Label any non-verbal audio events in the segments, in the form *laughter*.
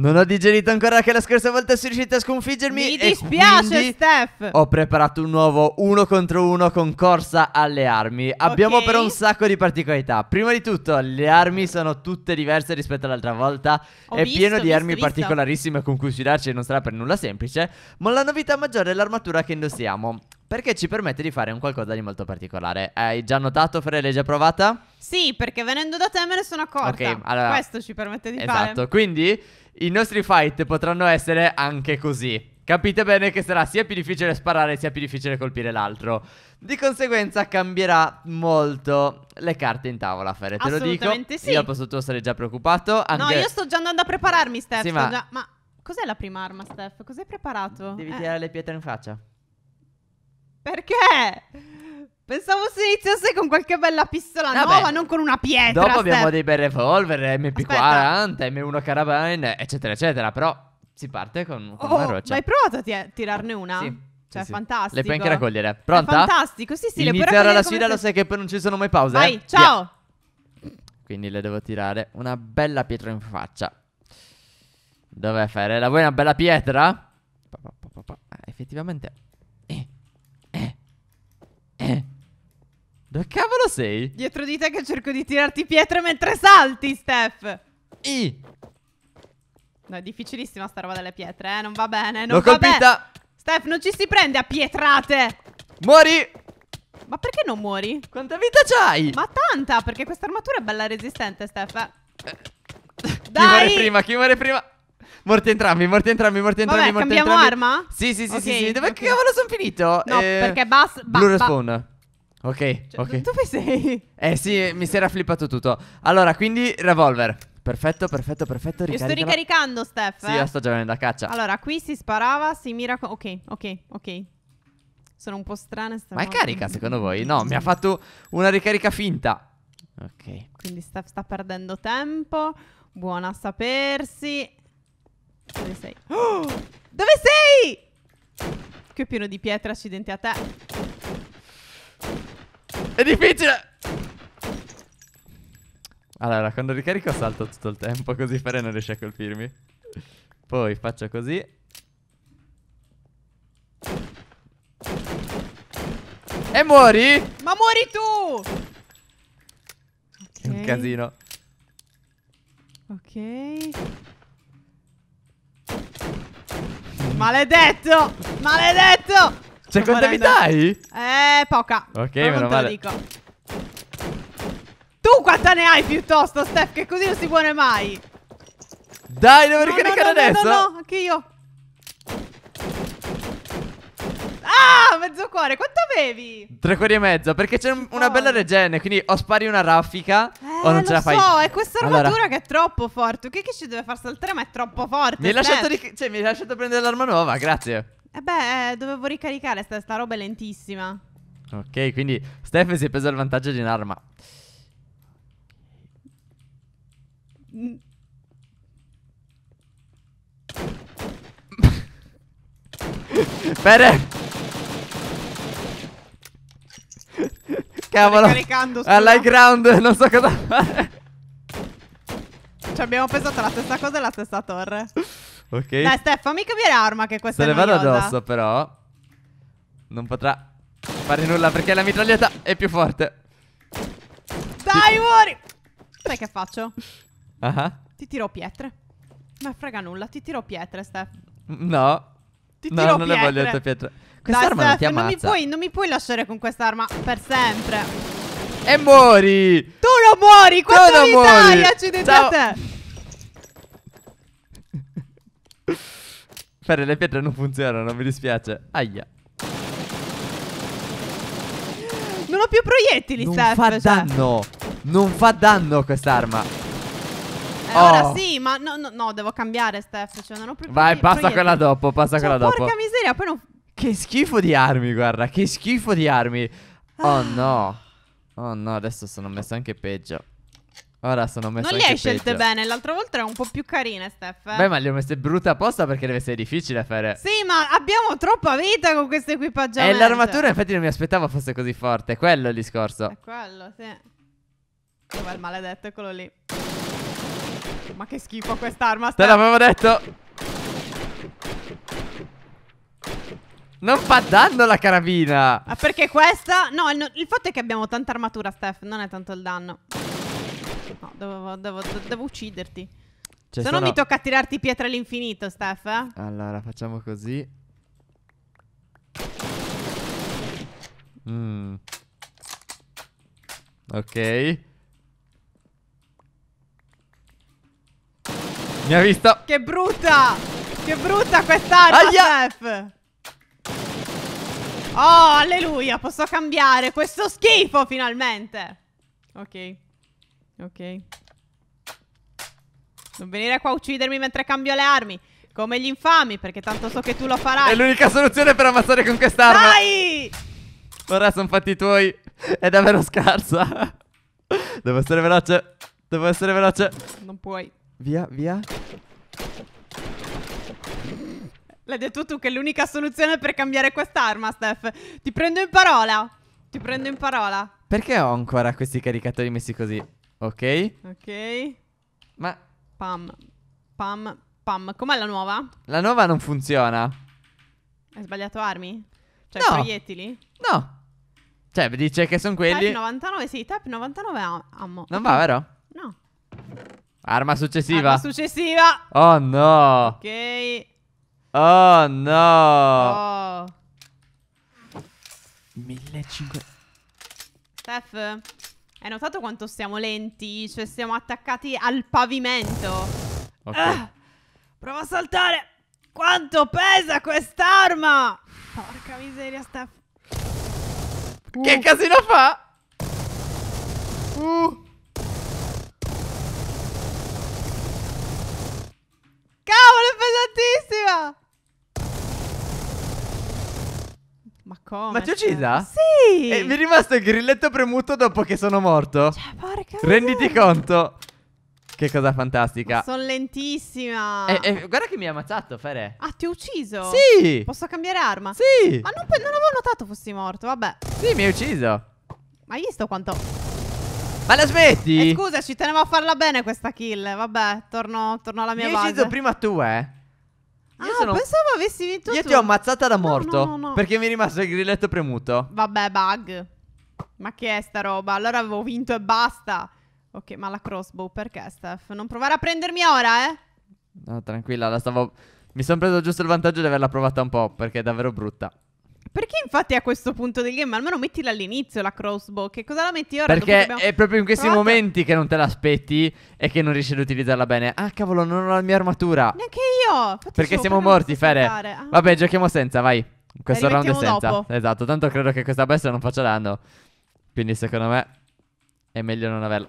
Non ho digerito ancora che la scorsa volta sei riuscita a sconfiggermi. Mi dispiace, Steph. Ho preparato un nuovo uno contro uno con corsa alle armi. Abbiamo okay. però un sacco di particolarità. Prima di tutto, le armi sono tutte diverse rispetto all'altra volta. Ho È visto, pieno di visto, armi visto. particolarissime con cui sfidarci non sarà per nulla semplice. Ma la novità maggiore è l'armatura che indossiamo. Perché ci permette di fare un qualcosa di molto particolare. Hai già notato, Fre, l'hai già provata? Sì, perché venendo da te me ne sono accorta. Ok, allora... Questo ci permette di esatto. fare. Esatto, quindi i nostri fight potranno essere anche così. Capite bene che sarà sia più difficile sparare sia più difficile colpire l'altro. Di conseguenza cambierà molto le carte in tavola, Fere. Te lo dico. Sì. Io al posto tuo sarei già preoccupato. Anche... No, io sto già andando a prepararmi, Steph. Sì, ma... Già... ma cos'è la prima arma, Steph? Cos'hai preparato? Devi eh. tirare le pietre in faccia. Perché? Pensavo si iniziasse con qualche bella pistola Vabbè. nuova, non con una pietra. Dopo abbiamo dei bel revolver, MP40, M1 Carabine, eccetera, eccetera. Però si parte con, con oh, una roccia. Ma hai provato a t- tirarne una? Sì. Cioè, sì, fantastico. Le puoi anche raccogliere. Pronta? È fantastico, sì, sì. Iniziare la sfida, se... lo sai che poi non ci sono mai pause. Vai, eh? ciao. Via. Quindi le devo tirare una bella pietra in faccia. Dov'è Ferela? Vuoi una bella pietra? Pa, pa, pa, eh, effettivamente Dove cavolo sei? Dietro di te che cerco di tirarti pietre mentre salti, Steph. I. No, è difficilissima sta roba delle pietre, eh. Non va bene, non L'ho va colpita. Bene. Steph, non ci si prende a pietrate. Muori. Ma perché non muori? Quanta vita c'hai? Ma tanta, perché questa armatura è bella resistente, Steph. Eh. Dai. Eh, chi muore prima, chi muore prima? Morti entrambi, morti entrambi, morti Vabbè, entrambi, morti entrambi. cambiamo arma? Sì, sì, sì, okay, sì, sì. Dove okay. cavolo sono finito? No, eh, perché basta. Ba, Blue respawn. Ok, cioè, ok. Dove sei? Eh sì, mi si era flippato tutto. Allora, quindi revolver. Perfetto, perfetto, perfetto. Io sto ricaricando, Steph. Sì, eh? io sto già venendo a caccia. Allora, qui si sparava, si mira. ok, ok, ok. Sono un po' strana sta Ma è carica secondo voi? No, mi ha fatto una ricarica finta. Ok. Quindi Steph sta perdendo tempo. Buona a sapersi. Dove sei? Oh! *gasps* Dove sei? Che pieno di pietre, accidenti a te difficile Allora quando ricarico salto tutto il tempo Così Fere non riesce a colpirmi Poi faccio così E muori? Ma muori tu! Okay. È un casino. Ok. Maledetto! Maledetto! Secondo vita dai? Eh, poca. Ok, Ma meno male. Dico. Tu quanta ne hai piuttosto, Steph, che così non si muore mai. Dai, devo no, ricaricare no, no, adesso. No, no, no, anche io. Ah, mezzo cuore, quanto avevi? Tre cuori e mezzo, perché c'è un, una oh. bella regene, quindi o spari una raffica eh, o non ce la fai. lo so, è questa armatura allora. che è troppo forte. Che, che ci deve far saltare, ma è troppo forte. Mi hai, lasciato, cioè, mi hai lasciato prendere l'arma nuova, grazie. Eh beh, eh, dovevo ricaricare, sta, sta roba è lentissima. Ok, quindi Steph si è preso il vantaggio di un'arma. Mm. *laughs* Bene Cavolo All'high ground Non so cosa fare Ci abbiamo pensato la stessa cosa e la stessa torre Ok. Dai, Steph, fammi capire arma che questa Se è Se le vado addosso, però, non potrà fare nulla perché la mitraglietta è più forte. Dai, muori! Sai che faccio? Ah. Uh -huh. Ti tiro pietre. Ma frega nulla, ti tiro pietre, Steph. No. Ti tiro non pietre. le voglio le pietre. Quest'arma non ti ammazza. Non mi, puoi, non mi puoi lasciare con quest'arma per sempre. E muori! Tu non muori! Quanto mi dai? Accidenti Ciao. a te! Ferre, le pietre non funzionano, mi dispiace. Aia. Non ho più proiettili, Non Steph, fa cioè. danno. Non fa danno quest'arma. Eh, oh. sì, ma no, no, no, devo cambiare, Steph. Cioè, non ho più Vai, passa quella dopo, passa cioè, quella porca dopo. Porca miseria, poi non... Che schifo di armi, guarda, che schifo di armi. Oh ah. no. Oh no, adesso sono messo anche peggio. Ora sono messo Non le hai scelte peggio. bene, l'altra volta erano un po' più carine, Steph. Eh? Beh, ma le ho messe brutte apposta perché deve essere difficile fare. Sì, ma abbiamo troppa vita con questo equipaggiamento. E l'armatura, infatti, non mi aspettavo fosse così forte. Quello è il discorso. È quello, sì. Dov'è il maledetto? Eccolo lì. Ma che schifo quest'arma, Steph. Te l'avevo detto. Non fa danno la carabina. Ma perché questa? No, no, il fatto è che abbiamo tanta armatura, Steph. Non è tanto il danno devo, devo, devo ucciderti. Cioè, se no mi tocca tirarti pietra all'infinito, Steph. Eh? Allora, facciamo così. Mm. Ok. Mi ha visto. Che brutta! Che brutta quest'arma, Steph! Oh, alleluia, posso cambiare questo schifo finalmente. Ok. Ok. Non venire qua a uccidermi mentre cambio le armi. Come gli infami, perché tanto so che tu lo farai. È l'unica soluzione per ammazzare con quest'arma. Dai! Ora sono fatti tuoi. È davvero scarsa. Devo essere veloce. Devo essere veloce. Non puoi. Via, via. L'hai detto tu che è l'unica soluzione per cambiare quest'arma, Steph. Ti prendo in parola. Ti prendo in parola. Perché ho ancora questi caricatori messi così? Ok. Ok. Ma... Pam, pam, pam. Com'è la nuova? La nuova non funziona. Hai sbagliato armi? Cioè no. proiettili? No. Cioè, dice che sono quelli. Tap 99, sì, Tap 99 am ammo. Non va, vero? No. Arma successiva. Arma successiva. Oh no. Ok. Oh no. Oh. 1500. Steph. Hai notato quanto siamo lenti? Cioè siamo attaccati al pavimento. Ok. Ah, prova a saltare. Quanto pesa quest'arma? Porca miseria, Steph. Uh. Che casino fa? Uh. Cavolo, è pesantissima! Ma come? Ma ti ho uccisa? Cioè? Sì! E mi è rimasto il grilletto premuto dopo che sono morto. Cioè, porca Renditi vera. conto. Che cosa fantastica. Sono lentissima. Eh, eh, guarda che mi ha ammazzato, Fere. Ah, ti ho ucciso? Sì. Posso cambiare arma? Sì. Ma non, non avevo notato fossi morto, vabbè. Sì, mi hai ucciso. Ma hai visto quanto... Ma la smetti? Eh, scusa, ci tenevo a farla bene questa kill. Vabbè, torno, torno alla mia mi base. Mi hai ucciso prima tu, eh. Ah, sono... pensavo avessi vinto Io tu. ti ho ammazzata da morto. No, no, no, perché mi è rimasto il grilletto premuto. Vabbè, bug. Ma che è sta roba? Allora avevo vinto e basta. Ok, ma la crossbow perché, Steph? Non provare a prendermi ora, eh? No, tranquilla, la stavo... Mi sono preso giusto il vantaggio di averla provata un po', perché è davvero brutta. Perché infatti a questo punto del game almeno mettila all'inizio la crossbow? Che cosa la metti ora? Perché abbiamo... è proprio in questi Provate. momenti che non te l'aspetti e che non riesci ad utilizzarla bene. Ah cavolo, non ho la mia armatura. Neanche io. Infatti perché so, siamo morti, Fere. Ah. Vabbè, giochiamo senza, vai. Questo round è senza. Dopo. Esatto, tanto credo che questa bestia non faccia danno. Quindi secondo me è meglio non averla.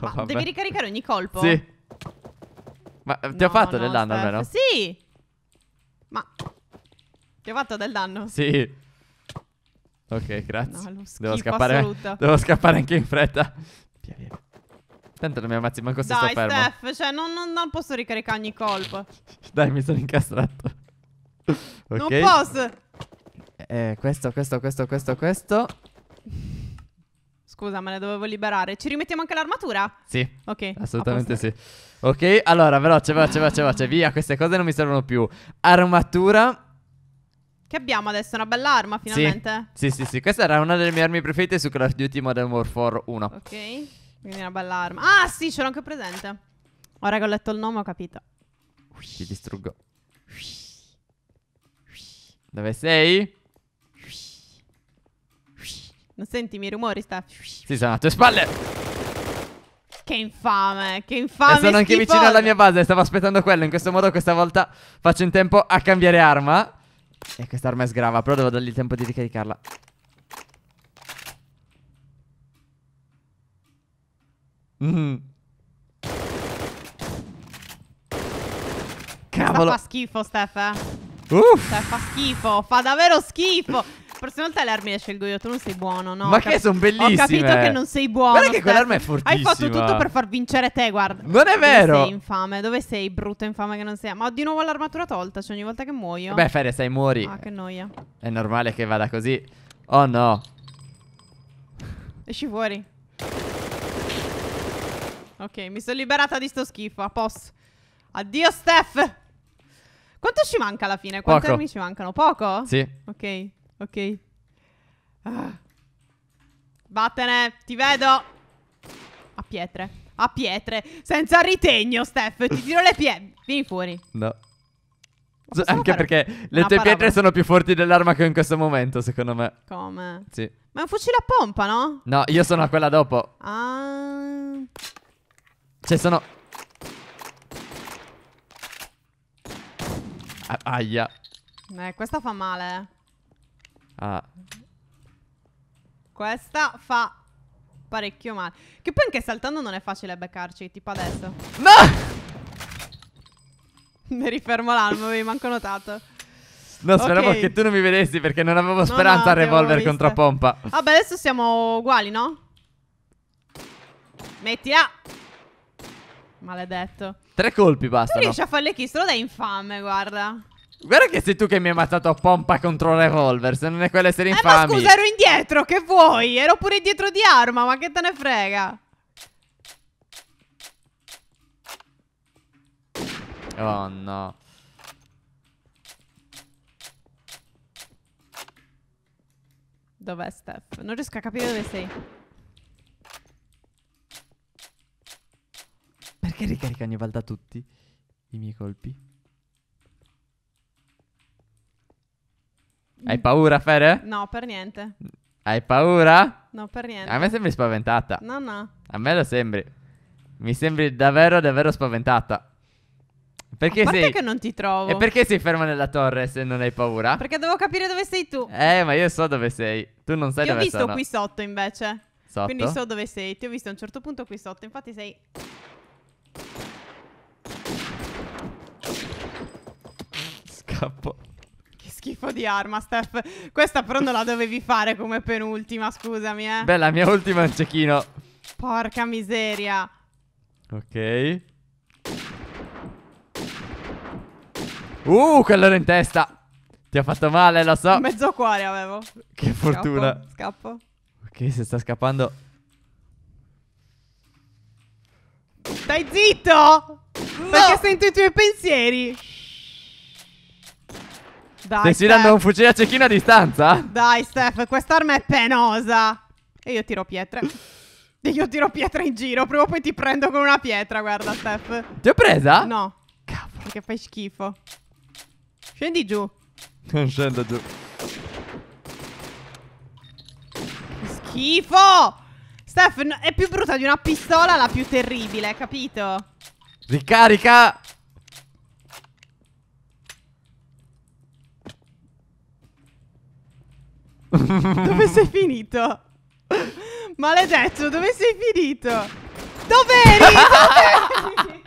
No, *laughs* devi ricaricare ogni colpo? Sì. Ma eh, ti no, ho fatto no, del danno Steph. almeno? Sì. Ti ho fatto del danno? Sì. Ok, grazie. No, devo, scappare, assoluto. devo scappare anche in fretta. Via, via. Tanto non mi ammazzi manco se Dai, sto fermo. Steph, cioè non, non, non, posso ricaricare ogni colpo. *laughs* Dai, mi sono incastrato. okay. Non posso. Eh, questo, questo, questo, questo, questo. Scusa, me ne dovevo liberare. Ci rimettiamo anche l'armatura? Sì. Ok. Assolutamente sì. Ok, allora, veloce, veloce, veloce, veloce. Via, queste cose non mi servono più. Armatura. Che abbiamo adesso? Una bella arma finalmente? Sì, sì, sì, sì, Questa era una delle mie armi preferite su Call of Duty Modern Warfare 1. Ok. Quindi una bella arma. Ah, sì, ce l'ho anche presente. Ora che ho letto il nome ho capito. Ti distruggo. Dove sei? Non senti i miei rumori, sta? Sì, sono a tue spalle. Che infame, che infame. E sono schifoso. anche vicino alla mia base, stavo aspettando quello. In questo modo questa volta faccio in tempo a cambiare arma. E quest'arma è sgrava, però devo dargli il tempo di ricaricarla. Mm. Cavolo. Sta fa schifo, Steph. Eh? Uff. Cioè, fa schifo, fa davvero schifo prossima volta le armi le scelgo io, tu non sei buono, no? Ma che sono bellissime! Ho capito che non sei buono. Guarda che quell'arma è fortissima. Hai fatto tutto per far vincere te, guarda. Non è vero! Dove sei infame? Dove sei, brutto infame che non sei? Ma ho di nuovo l'armatura tolta, cioè ogni volta che muoio. Beh, Fede, sei muori. Ah, che noia. È normale che vada così. Oh no. Esci fuori. Ok, mi sono liberata di sto schifo, a posto. Addio, Steph! Quanto ci manca alla fine? Quanti armi ci mancano? Poco? Sì. Ok. Ok. Ah. Vattene, ti vedo. A pietre. A pietre. Senza ritegno, Steph. Ti tiro le pietre. Vieni fuori. No. So, anche perché le tue parabola. pietre sono più forti dell'arma che ho in questo momento, secondo me. Come? Sì. Ma è un fucile a pompa, no? No, io sono a quella dopo. Ah. Cioè, sono... A aia. Eh, questa fa male. Eh. Ah. Questa fa parecchio male. Che poi anche saltando non è facile beccarci, tipo adesso. No! *laughs* mi rifermo là, mi manco notato. No, speravo okay. che tu non mi vedessi perché non avevo speranza no, no, a revolver contro pompa. Vabbè, adesso siamo uguali, no? Mettila! Maledetto. Tre colpi basta. Tu riesci a farle chi? Solo da infame, guarda. Guarda che sei tu che mi hai mattato a pompa contro revolver, se non è quello essere infame. Eh ma scusa, ero indietro, che vuoi? Ero pure dietro di arma, ma che te ne frega? Oh no. Dov'è Steph? Non riesco a capire dove sei. Perché ricarica ogni volta tutti i miei colpi? Hai paura, Fere? No, per niente. Hai paura? No, per niente. A me sembri spaventata. No, no. A me lo sembri. Mi sembri davvero, davvero spaventata. Perché A sei... che non ti trovo. E perché sei ferma nella torre se non hai paura? Perché devo capire dove sei tu. Eh, ma io so dove sei. Tu non sai ti dove sei. Ti ho visto qui sotto, invece. Sotto? Quindi so dove sei. Ti ho visto a un certo punto qui sotto. Infatti sei... Scappo che schifo di arma, Steph. Questa però non la dovevi fare come penultima, scusami, eh. Beh, la mia ultima è un cecchino. Porca miseria. Ok. Uh, quello era in testa. Ti ha fatto male, lo so. Mezzo cuore avevo. Che fortuna. Scappo. Ok, se sta scappando. Stai zitto! No! Perché sento i tuoi pensieri. Dai, Stai sfidando un fucile a cecchino a distanza? Dai, Steph, quest'arma è penosa. E io tiro pietre. E io tiro pietre in giro. Prima o poi ti prendo con una pietra, guarda, Steph. Ti ho presa? No. Cavolo. Perché fai schifo. Scendi giù. Non scendo giù. Schifo! Steph, è più brutta di una pistola la più terribile, capito? Ricarica! *laughs* Dove sei finito? Maledetto, dove sei finito? Dove eri?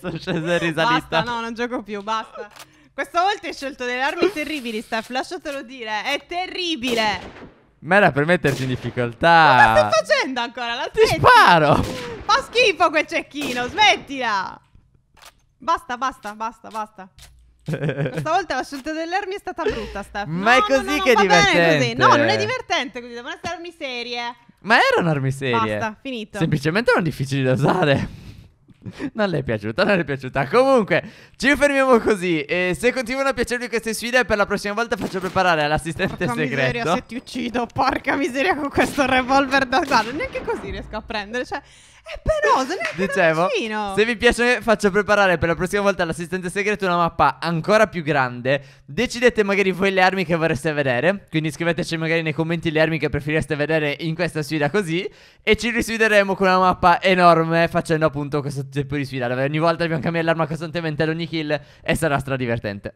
Sono sceso in risalita. Basta, no, non gioco più, basta. Questa volta hai scelto delle armi terribili, Steph, lasciatelo dire. È terribile. Ma era per metterti in difficoltà. Ma cosa stai facendo ancora? La Ti sparo. Fa schifo quel cecchino, smettila. Basta, basta, basta, basta. Stavolta la scelta dell'Ermi è stata brutta, Steph. Ma no, è così no, no, che è divertente. No, non è divertente così, devono essere armi serie. Ma erano armi serie. Basta, finito. Semplicemente erano difficili da usare. Non le è piaciuta, non le è piaciuta. Comunque, ci fermiamo così. E se continuano a piacervi queste sfide, per la prossima volta faccio preparare all'assistente porca segreto. Porca miseria, se ti uccido, porca miseria con questo revolver da usare. Neanche così riesco a prendere. Cioè, e eh, però, se l'è Dicevo, vicino. se vi piace faccio preparare per la prossima volta L'assistente segreto una mappa ancora più grande. Decidete magari voi le armi che vorreste vedere, quindi scriveteci magari nei commenti le armi che preferireste vedere in questa sfida così e ci risfideremo con una mappa enorme facendo appunto questo tipo di sfida dove ogni volta dobbiamo cambiare l'arma costantemente ad ogni kill e sarà stra divertente